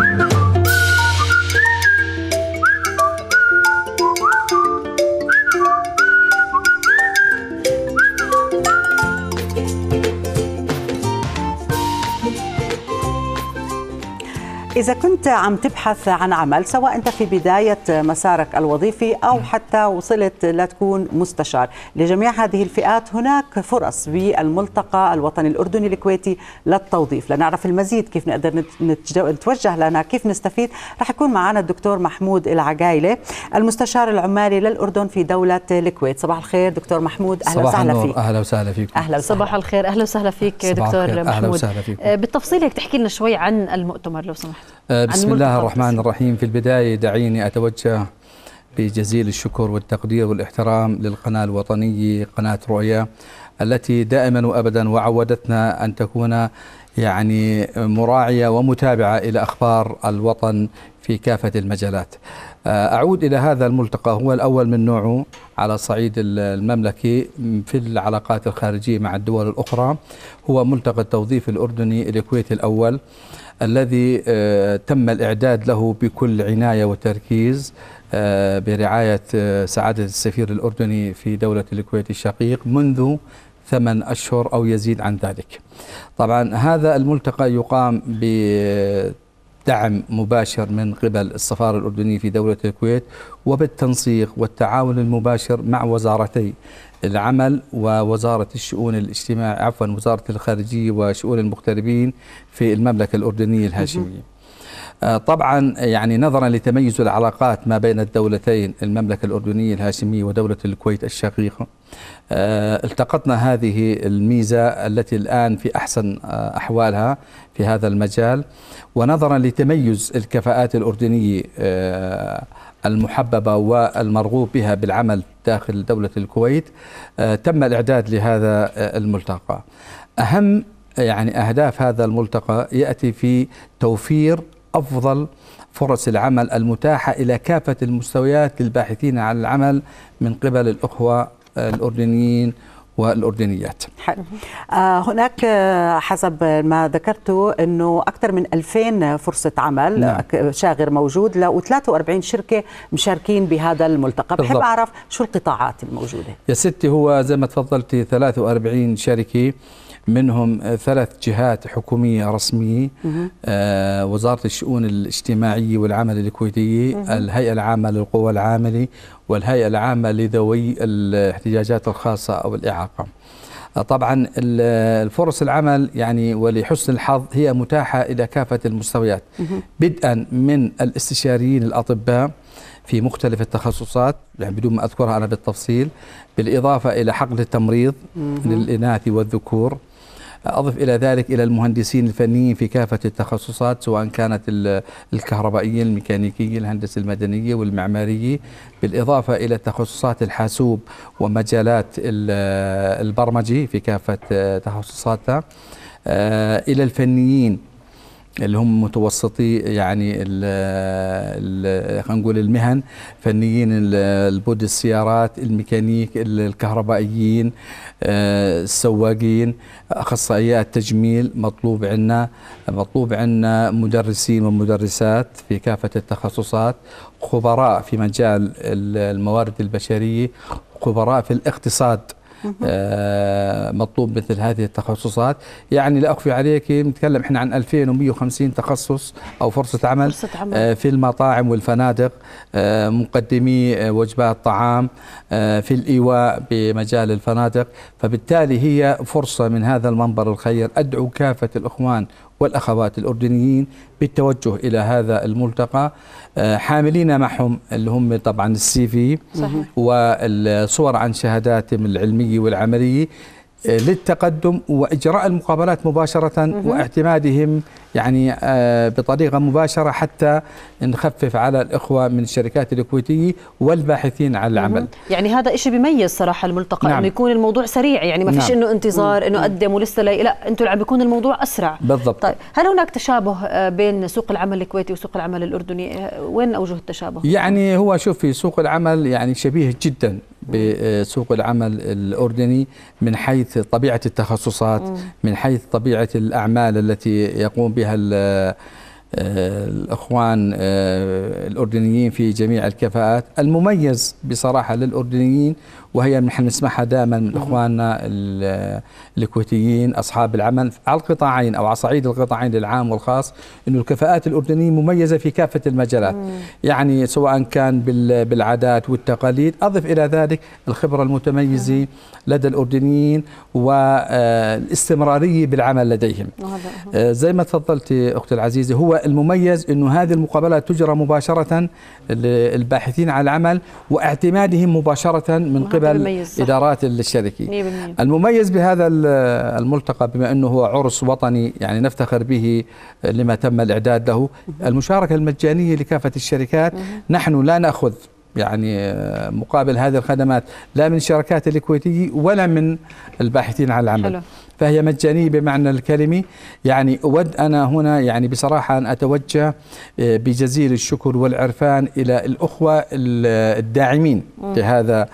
Thank you. إذا كنت عم تبحث عن عمل سواء أنت في بداية مسارك الوظيفي أو حتى وصلت لتكون مستشار لجميع هذه الفئات هناك فرص بالملتقى الوطني الأردني الكويتي للتوظيف لنعرف المزيد كيف نقدر نتوجه لنا كيف نستفيد رح يكون معنا الدكتور محمود العقايلة المستشار العمالي للأردن في دولة الكويت صباح الخير دكتور محمود أهلا وسهلا فيك أهلا وسهلا فيك أهلا صباح الخير أهلا وسهلا فيك دكتور محمود أهلا وسهلا فيك آه، بالتفصيل هيك تحكي لنا شوي عن المؤتمر لو سمحت آه، بسم الله الرحمن الرحيم في البداية دعيني أتوجه بجزيل الشكر والتقدير والاحترام للقناة الوطنية قناة رؤيا التي دائما وأبدا وعودتنا أن تكون يعني مراعية ومتابعة إلى أخبار الوطن في كافة المجالات آه، أعود إلى هذا الملتقى هو الأول من نوعه على صعيد المملكي في العلاقات الخارجية مع الدول الأخرى هو ملتقى التوظيف الأردني الكويتي الأول الذي آه، تم الإعداد له بكل عناية وتركيز آه، برعاية آه، سعادة السفير الأردني في دولة الكويت الشقيق منذ ثمان أشهر أو يزيد عن ذلك طبعا هذا الملتقى يقام ب دعم مباشر من قبل السفارة الأردنية في دولة الكويت وبالتنسيق والتعاون المباشر مع وزارتي العمل ووزارة الشؤون الاجتماعية عفوا وزارة الخارجية وشؤون المغتربين في المملكة الأردنية الهاشمية آه، طبعا آه، يعني نظرا لتميز العلاقات ما بين الدولتين المملكة الأردنية الهاشمية ودولة الكويت الشقيقة آه، التقطنا هذه الميزة التي الآن في أحسن أحوالها في هذا المجال ونظرا لتميز الكفاءات الأردنية المحببة والمرغوب بها بالعمل داخل دولة الكويت تم الإعداد لهذا الملتقى أهم يعني أهداف هذا الملتقى يأتي في توفير أفضل فرص العمل المتاحة إلى كافة المستويات للباحثين عن العمل من قبل الأخوة الأردنيين والأردنيات حلو. آه، هناك آه، حسب ما ذكرته أنه أكثر من 2000 فرصة عمل نعم. شاغر موجود له و43 شركة مشاركين بهذا الملتقى بالضبط. بحب أعرف شو القطاعات الموجودة يا ستي هو زي ما تفضلتي 43 شركة منهم آه، ثلاث جهات حكومية رسمية آه، وزارة الشؤون الاجتماعية والعمل الكويتية الهيئة العامة للقوى العاملة والهيئة العامة لذوي الاحتجاجات الخاصة أو الإعاقة آه، طبعا الفرص العمل يعني ولحسن الحظ هي متاحة إلى كافة المستويات بدءا من الاستشاريين الأطباء في مختلف التخصصات يعني بدون ما أذكرها أنا بالتفصيل بالإضافة إلى حقل التمريض للإناث والذكور أضف إلى ذلك إلى المهندسين الفنيين في كافة التخصصات سواء كانت الكهربائية الميكانيكية الهندسة المدنية والمعمارية بالإضافة إلى تخصصات الحاسوب ومجالات البرمجي في كافة تخصصاتها آه، إلى الفنيين اللي هم متوسطي يعني خلينا نقول المهن فنيين البود السيارات الميكانيك الكهربائيين آه، السواقين اخصائيات تجميل مطلوب عندنا مطلوب عندنا مدرسين ومدرسات في كافه التخصصات خبراء في مجال الموارد البشريه خبراء في الاقتصاد آه، مطلوب مثل هذه التخصصات يعني لا أخفي عليك نتكلم إحنا عن 2150 تخصص أو فرصة عمل, فرصة عمل. آه، في المطاعم والفنادق آه، مقدمي وجبات طعام في الإيواء بمجال الفنادق فبالتالي هي فرصة من هذا المنبر الخير أدعو كافة الإخوان والأخوات الأردنيين بالتوجه إلى هذا الملتقى آه، حاملين معهم اللي هم طبعا السي في والصور عن شهاداتهم العلمية والعملية آه، للتقدم واجراء المقابلات مباشره واعتمادهم يعني آه، بطريقه مباشره حتى نخفف على الاخوه من الشركات الكويتيه والباحثين عن العمل. يعني هذا شيء بيميز صراحه الملتقى نعم. انه يكون الموضوع سريع يعني ما فيش نعم. انه انتظار انه قدم ولسه لا, انتم اللي بيكون الموضوع اسرع. بالضبط. طيب هل هناك تشابه آه، بين سوق العمل الكويتي وسوق العمل الاردني؟ وين اوجه التشابه؟ يعني هو شوف في سوق العمل يعني شبيه جدا بسوق العمل الأردني من حيث طبيعة التخصصات من حيث طبيعة الأعمال التي يقوم بها آه، الأخوان آه، الأردنيين في جميع الكفاءات المميز بصراحة للأردنيين وهي نحن نسمعها دائما من اخواننا الكويتيين اصحاب العمل على القطاعين او على صعيد القطاعين العام والخاص انه الكفاءات الاردنيه مميزه في كافه المجالات مم. يعني سواء كان بالعادات والتقاليد اضف الى ذلك الخبره المتميزه مم. لدى الاردنيين والاستمراريه آه، بالعمل لديهم مم. آه، زي ما تفضلتي اختي العزيزه هو المميز انه هذه المقابلات تجرى مباشره للباحثين عن العمل واعتمادهم مباشره من قبل قبل إدارات الشركة المميز بهذا الملتقى بما أنه هو عرس وطني يعني نفتخر به لما تم الإعداد له المشاركة المجانية لكافة الشركات نحن لا نأخذ يعني مقابل هذه الخدمات لا من الشركات الكويتية ولا من الباحثين عن العمل حلو. فهي مجانية بمعنى الكلمة يعني أود أنا هنا يعني بصراحة أن أتوجه آه، بجزيل الشكر والعرفان إلى الأخوة الداعمين لهذا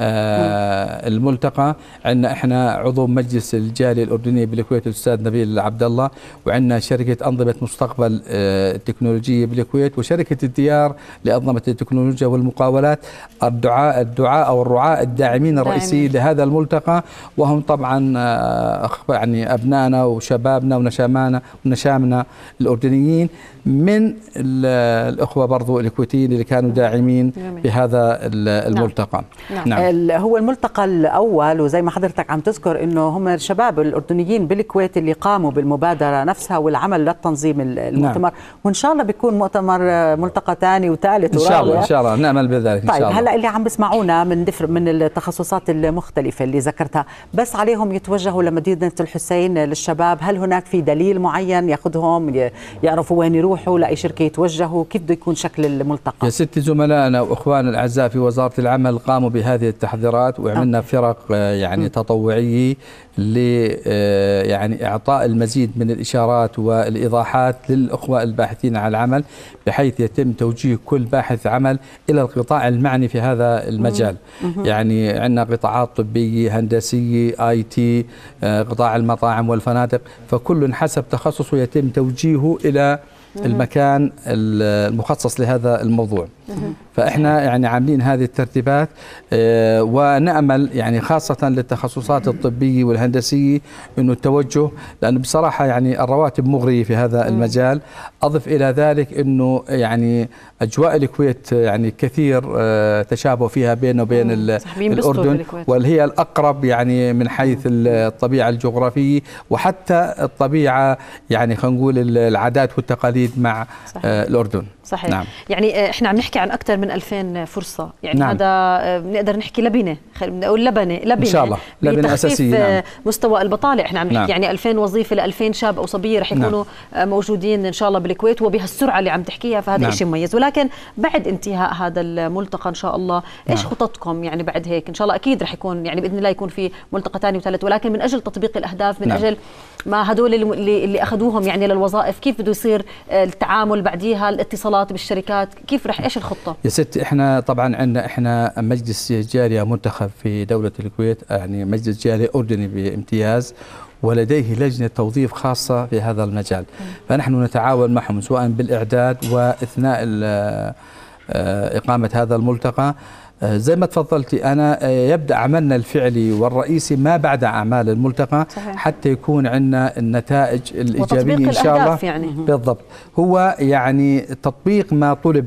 آه، الملتقى عندنا احنا عضو مجلس الجاليه الاردنيه بالكويت الاستاذ نبيل عبد الله وعندنا شركه انظمه مستقبل التكنولوجيه آه، بالكويت وشركه الديار لانظمه التكنولوجيا والمقاولات الدعاء الدعاء او الرعاة الداعمين الرئيسيين لهذا الملتقى وهم طبعا آه، يعني ابنائنا وشبابنا ونشامنا ونشامنا الاردنيين من الاخوه برضو الكويتيين اللي كانوا داعمين بهذا نعم. الملتقى نعم, نعم. نعم. هو الملتقى الاول وزي ما حضرتك عم تذكر انه هم الشباب الاردنيين بالكويت اللي قاموا بالمبادره نفسها والعمل للتنظيم نعم. المؤتمر نعم. وان شاء الله بيكون مؤتمر آه، ملتقى ثاني وثالث ان شاء الله ان شاء الله نامل بذلك طيب ان شاء طيب، الله هلا اللي عم بيسمعونا من دفر من التخصصات المختلفه اللي ذكرتها بس عليهم يتوجهوا لمدينه الحسين للشباب هل هناك في دليل معين ياخذهم يعرفوا وين يروحوا لاي شركه يتوجهوا كيف بده يكون شكل الملتقى يا ستي زملائنا واخواننا الاعزاء في وزاره العمل قاموا بهذه التحضيرات وعملنا فرق آه، يعني تطوعيه ل آه، يعني اعطاء المزيد من الاشارات والايضاحات للاخوه الباحثين عن العمل بحيث يتم توجيه كل باحث عمل الى القطاع المعني في هذا المجال يعني عندنا قطاعات طبيه هندسيه اي تي آه، قطاع المطاعم والفنادق فكل حسب تخصصه يتم توجيهه الى المكان المخصص لهذا الموضوع فاحنا يعني عاملين هذه الترتيبات آه، ونامل يعني خاصه للتخصصات الطبيه والهندسيه انه التوجه لانه بصراحه يعني الرواتب مغريه في هذا المجال اضف الى ذلك انه يعني اجواء الكويت يعني كثير آه، تشابه فيها بينه وبين الاردن واللي هي الاقرب يعني من حيث الطبيعه الجغرافيه وحتى الطبيعه يعني خلينا نقول العادات والتقاليد مع صحيح. آه، الاردن صحيح نعم. يعني احنا عم نحكي بنحكي عن اكثر من 2000 فرصه يعني نعم. هذا بنقدر آه، نحكي لبنه خلينا نقول لبنه لبنه ان شاء الله لبنه اساسيه آه، نعم. مستوى البطاله احنا عم نحكي نعم. يعني 2000 وظيفه ل 2000 شاب او صبيه رح نعم. يكونوا نعم. موجودين ان شاء الله بالكويت وبهالسرعه اللي عم تحكيها فهذا نعم. شيء مميز ولكن بعد انتهاء هذا الملتقى ان شاء الله ايش نعم. خططكم يعني بعد هيك ان شاء الله اكيد رح يكون يعني باذن الله يكون في ملتقى ثاني وثالث ولكن من اجل تطبيق الاهداف من نعم. اجل ما هدول اللي, اللي اخذوهم يعني للوظائف كيف بده يصير التعامل بعديها الاتصالات بالشركات كيف رح ايش الخطه؟ يا ستي احنا طبعا عندنا احنا مجلس جاليه منتخب في دوله الكويت يعني مجلس جاليه اردني بامتياز ولديه لجنة توظيف خاصة في هذا المجال فنحن نتعاون معهم سواء بالإعداد وإثناء آه، إقامة هذا الملتقى آه، زي ما تفضلتي انا آه، يبدا عملنا الفعلي والرئيسي ما بعد اعمال الملتقى صحيح. حتى يكون عندنا النتائج الايجابيه ان شاء الله يعني. بالضبط هو يعني تطبيق ما طلب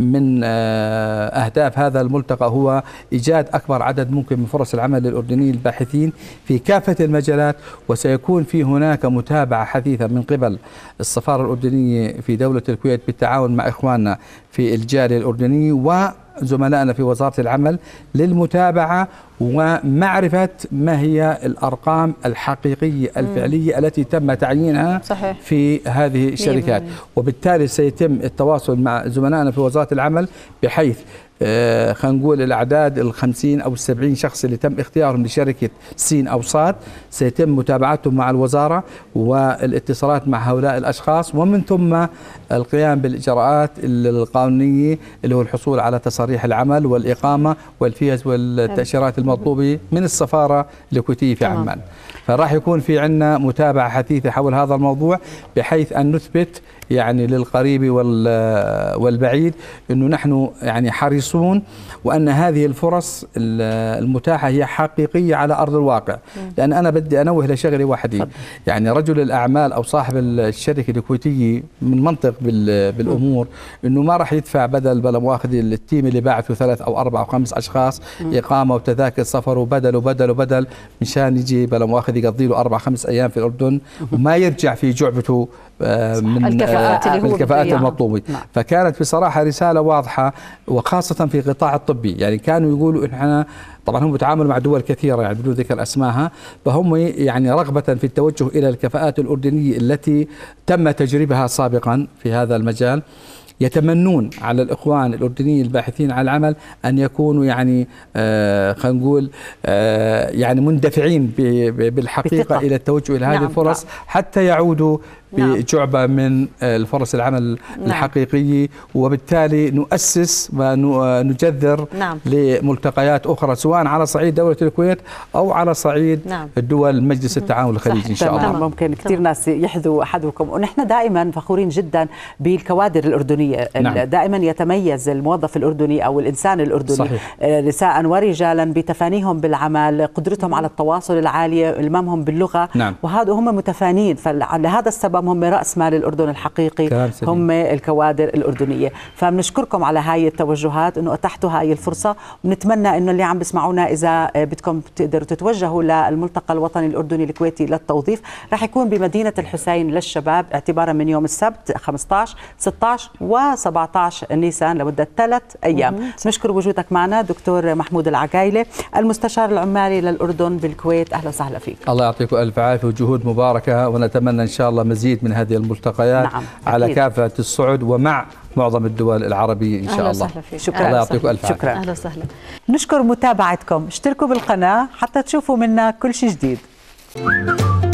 من آه، أهداف هذا الملتقى هو إيجاد أكبر عدد ممكن من فرص العمل للأردنيين الباحثين في كافة المجالات وسيكون في هناك متابعة حثيثة من قبل السفارة الأردنية في دولة الكويت بالتعاون مع إخواننا في الجالية الأردنية و زملائنا في وزارة العمل للمتابعة ومعرفة ما هي الأرقام الحقيقية الفعلية التي تم تعيينها صحيح. في هذه الشركات وبالتالي سيتم التواصل مع زملائنا في وزارة العمل بحيث آه، خلينا نقول الاعداد ال 50 او ال 70 شخص اللي تم اختيارهم لشركه سين اوساط سيتم متابعتهم مع الوزاره والاتصالات مع هؤلاء الاشخاص ومن ثم القيام بالاجراءات القانونيه اللي هو الحصول على تصاريح العمل والاقامه والفيز والتاشيرات المطلوبه من السفاره الكويتيه في عمان. فراح يكون في عندنا متابعة حثيثة حول هذا الموضوع بحيث أن نثبت يعني للقريب والبعيد أنه نحن يعني حريصون وأن هذه الفرص المتاحة هي حقيقية على أرض الواقع لأن أنا بدي أنوه لشغلة واحدة يعني رجل الأعمال أو صاحب الشركة الكويتية من منطق بالأمور أنه ما راح يدفع بدل بلا مؤاخذ التيم اللي باعته ثلاث أو أربع أو خمس أشخاص إقامة وتذاكر سفر وبدل وبدل وبدل مشان يجي بلا مؤاخذ هذه يقضي له اربع خمس ايام في الاردن وما يرجع في جعبته آه، من آه، الكفاءات, اللي هو الكفاءات المطلوبة نعم. فكانت بصراحة رسالة واضحة وخاصة في القطاع الطبي يعني كانوا يقولوا إحنا طبعا هم بيتعاملوا مع دول كثيرة يعني بدون ذكر أسمائها فهم يعني رغبة في التوجه إلى الكفاءات الأردنية التي تم تجربها سابقا في هذا المجال يتمنون على الإخوان الأردنيين الباحثين عن العمل أن يكونوا يعني آه، خلينا نقول آه، يعني مندفعين بالحقيقة بتقى. إلى التوجه إلى هذه نعم الفرص نعم. حتى يعودوا نعم. بشعبة من الفرص العمل نعم. الحقيقية وبالتالي نؤسس ونجذر نعم. لملتقيات أخرى سواء على صعيد دولة الكويت أو على صعيد نعم. الدول مجلس التعاون الخليجي إن شاء الله نعم. ممكن كثير ناس يحذوا أحدكم ونحن دائما فخورين جدا بالكوادر الأردنية نعم. دائما يتميز الموظف الأردني أو الإنسان الأردني صحيح. آه، نساء ورجالا بتفانيهم بالعمل قدرتهم على التواصل العالية المامهم باللغة نعم. وهذا هم متفانين فلهذا السبب اليوم هم راس مال الاردن الحقيقي هم الكوادر الاردنيه فبنشكركم على هاي التوجهات انه اتحتوا هاي الفرصه وبنتمنى انه اللي عم بيسمعونا اذا آه، بدكم تقدروا تتوجهوا للملتقى الوطني الاردني الكويتي للتوظيف رح يكون بمدينه الحسين للشباب اعتبارا من يوم السبت 15 16 و17 نيسان لمده ثلاث ايام نشكر وجودك معنا دكتور محمود العقايله المستشار العمالي للاردن بالكويت اهلا وسهلا فيك الله يعطيكم الف عافيه وجهود مباركه ونتمنى ان شاء الله مزيد المزيد من هذه الملتقيات نعم. على كافة الصعد ومع معظم الدول العربية إن شاء أهلا الله فيك. شكرا الله يعطيكم ألف شكرا أهلا وسهلا نشكر متابعتكم اشتركوا بالقناة حتى تشوفوا منا كل شيء جديد Thank you.